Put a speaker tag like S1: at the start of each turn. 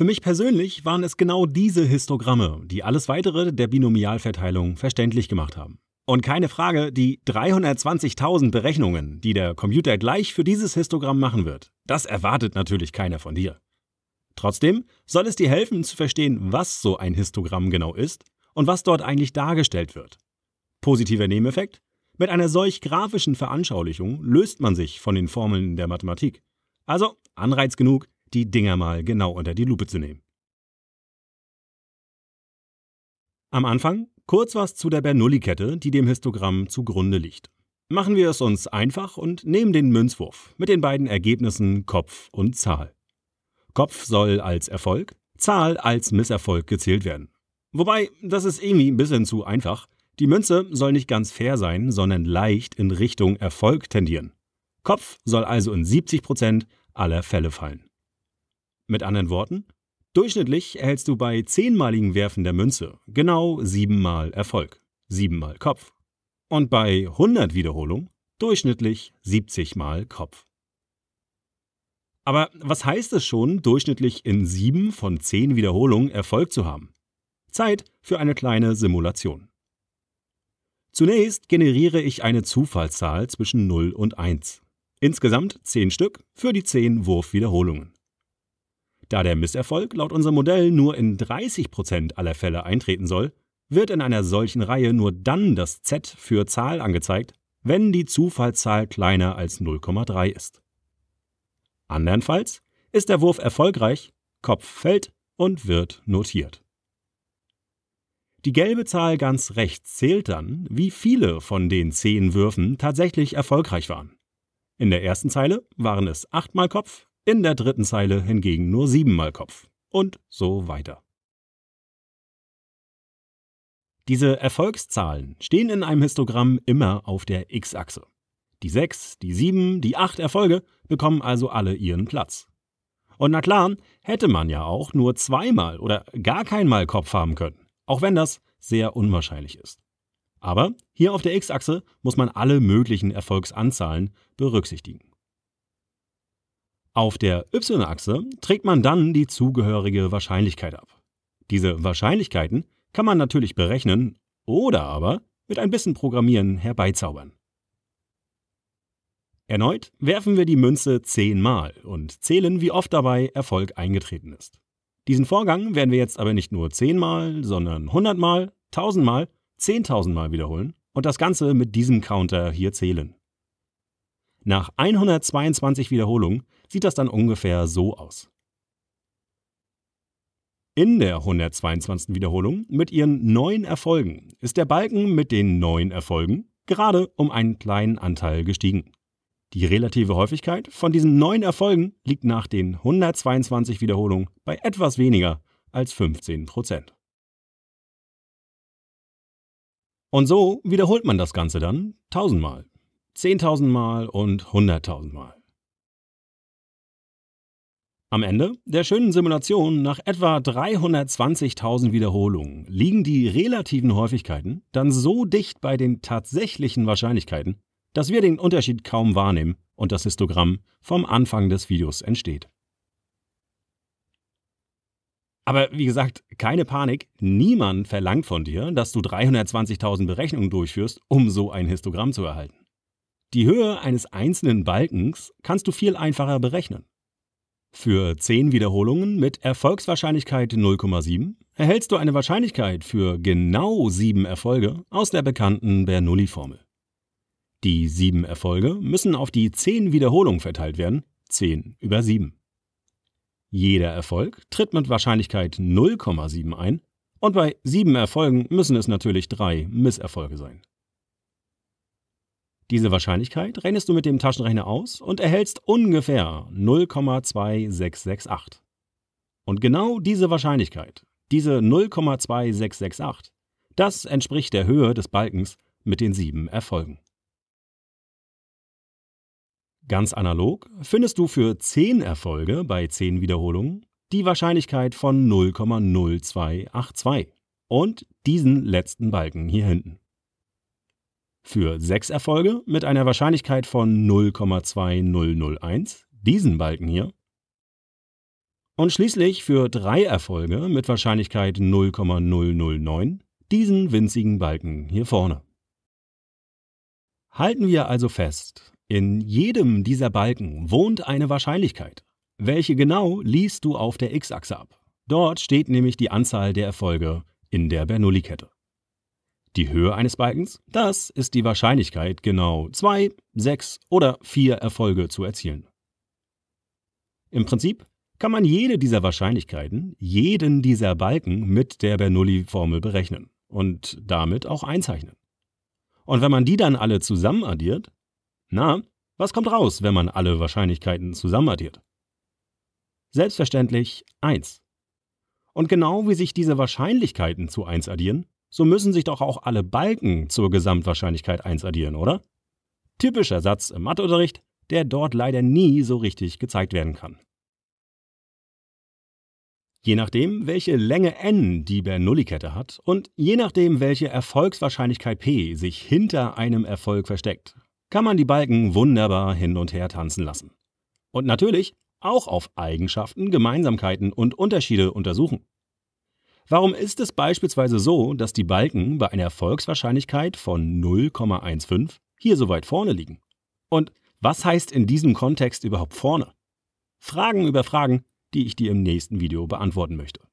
S1: Für mich persönlich waren es genau diese Histogramme, die alles weitere der Binomialverteilung verständlich gemacht haben. Und keine Frage, die 320.000 Berechnungen, die der Computer gleich für dieses Histogramm machen wird, das erwartet natürlich keiner von dir. Trotzdem soll es dir helfen zu verstehen, was so ein Histogramm genau ist und was dort eigentlich dargestellt wird. Positiver Nebeneffekt? Mit einer solch grafischen Veranschaulichung löst man sich von den Formeln der Mathematik. Also Anreiz genug, die Dinger mal genau unter die Lupe zu nehmen. Am Anfang kurz was zu der Bernoulli-Kette, die dem Histogramm zugrunde liegt. Machen wir es uns einfach und nehmen den Münzwurf mit den beiden Ergebnissen Kopf und Zahl. Kopf soll als Erfolg, Zahl als Misserfolg gezählt werden. Wobei, das ist irgendwie ein bisschen zu einfach. Die Münze soll nicht ganz fair sein, sondern leicht in Richtung Erfolg tendieren. Kopf soll also in 70% aller Fälle fallen. Mit anderen Worten, durchschnittlich erhältst du bei zehnmaligem Werfen der Münze genau siebenmal Erfolg, siebenmal Kopf. Und bei 100 Wiederholungen durchschnittlich 70 mal Kopf. Aber was heißt es schon, durchschnittlich in 7 von 10 Wiederholungen Erfolg zu haben? Zeit für eine kleine Simulation. Zunächst generiere ich eine Zufallszahl zwischen 0 und 1. Insgesamt 10 Stück für die 10 Wurfwiederholungen. Da der Misserfolg laut unserem Modell nur in 30% aller Fälle eintreten soll, wird in einer solchen Reihe nur dann das Z für Zahl angezeigt, wenn die Zufallszahl kleiner als 0,3 ist. Andernfalls ist der Wurf erfolgreich, Kopf fällt und wird notiert. Die gelbe Zahl ganz rechts zählt dann, wie viele von den 10 Würfen tatsächlich erfolgreich waren. In der ersten Zeile waren es 8 mal Kopf, in der dritten Zeile hingegen nur siebenmal Kopf und so weiter. Diese Erfolgszahlen stehen in einem Histogramm immer auf der x-Achse. Die 6, die 7, die 8 Erfolge bekommen also alle ihren Platz. Und na klar, hätte man ja auch nur zweimal oder gar keinmal Kopf haben können, auch wenn das sehr unwahrscheinlich ist. Aber hier auf der x-Achse muss man alle möglichen Erfolgsanzahlen berücksichtigen. Auf der y-Achse trägt man dann die zugehörige Wahrscheinlichkeit ab. Diese Wahrscheinlichkeiten kann man natürlich berechnen oder aber mit ein bisschen Programmieren herbeizaubern. Erneut werfen wir die Münze zehnmal und zählen, wie oft dabei Erfolg eingetreten ist. Diesen Vorgang werden wir jetzt aber nicht nur zehnmal, sondern hundertmal, tausendmal, zehntausendmal wiederholen und das Ganze mit diesem Counter hier zählen. Nach 122 Wiederholungen sieht das dann ungefähr so aus. In der 122. Wiederholung mit ihren neun Erfolgen ist der Balken mit den neun Erfolgen gerade um einen kleinen Anteil gestiegen. Die relative Häufigkeit von diesen neun Erfolgen liegt nach den 122 Wiederholungen bei etwas weniger als 15 Und so wiederholt man das Ganze dann tausendmal. 10.000 Mal und 100.000 Mal. Am Ende der schönen Simulation nach etwa 320.000 Wiederholungen liegen die relativen Häufigkeiten dann so dicht bei den tatsächlichen Wahrscheinlichkeiten, dass wir den Unterschied kaum wahrnehmen und das Histogramm vom Anfang des Videos entsteht. Aber wie gesagt, keine Panik, niemand verlangt von dir, dass du 320.000 Berechnungen durchführst, um so ein Histogramm zu erhalten. Die Höhe eines einzelnen Balkens kannst du viel einfacher berechnen. Für 10 Wiederholungen mit Erfolgswahrscheinlichkeit 0,7 erhältst du eine Wahrscheinlichkeit für genau 7 Erfolge aus der bekannten Bernoulli-Formel. Die 7 Erfolge müssen auf die 10 Wiederholungen verteilt werden, 10 über 7. Jeder Erfolg tritt mit Wahrscheinlichkeit 0,7 ein und bei 7 Erfolgen müssen es natürlich 3 Misserfolge sein. Diese Wahrscheinlichkeit rechnest du mit dem Taschenrechner aus und erhältst ungefähr 0,2668. Und genau diese Wahrscheinlichkeit, diese 0,2668, das entspricht der Höhe des Balkens mit den sieben Erfolgen. Ganz analog findest du für 10 Erfolge bei 10 Wiederholungen die Wahrscheinlichkeit von 0,0282 und diesen letzten Balken hier hinten. Für sechs Erfolge mit einer Wahrscheinlichkeit von 0,2001 diesen Balken hier. Und schließlich für drei Erfolge mit Wahrscheinlichkeit 0,009 diesen winzigen Balken hier vorne. Halten wir also fest, in jedem dieser Balken wohnt eine Wahrscheinlichkeit. Welche genau liest du auf der x-Achse ab? Dort steht nämlich die Anzahl der Erfolge in der Bernoulli-Kette. Die Höhe eines Balkens, das ist die Wahrscheinlichkeit, genau zwei, sechs oder vier Erfolge zu erzielen. Im Prinzip kann man jede dieser Wahrscheinlichkeiten, jeden dieser Balken mit der Bernoulli-Formel berechnen und damit auch einzeichnen. Und wenn man die dann alle zusammen addiert, na, was kommt raus, wenn man alle Wahrscheinlichkeiten zusammen addiert? Selbstverständlich 1. Und genau wie sich diese Wahrscheinlichkeiten zu 1 addieren, so müssen sich doch auch alle Balken zur Gesamtwahrscheinlichkeit 1 addieren, oder? Typischer Satz im Matheunterricht, der dort leider nie so richtig gezeigt werden kann. Je nachdem, welche Länge n die Bernoulli-Kette hat und je nachdem, welche Erfolgswahrscheinlichkeit p sich hinter einem Erfolg versteckt, kann man die Balken wunderbar hin und her tanzen lassen. Und natürlich auch auf Eigenschaften, Gemeinsamkeiten und Unterschiede untersuchen. Warum ist es beispielsweise so, dass die Balken bei einer Erfolgswahrscheinlichkeit von 0,15 hier so weit vorne liegen? Und was heißt in diesem Kontext überhaupt vorne? Fragen über Fragen, die ich dir im nächsten Video beantworten möchte.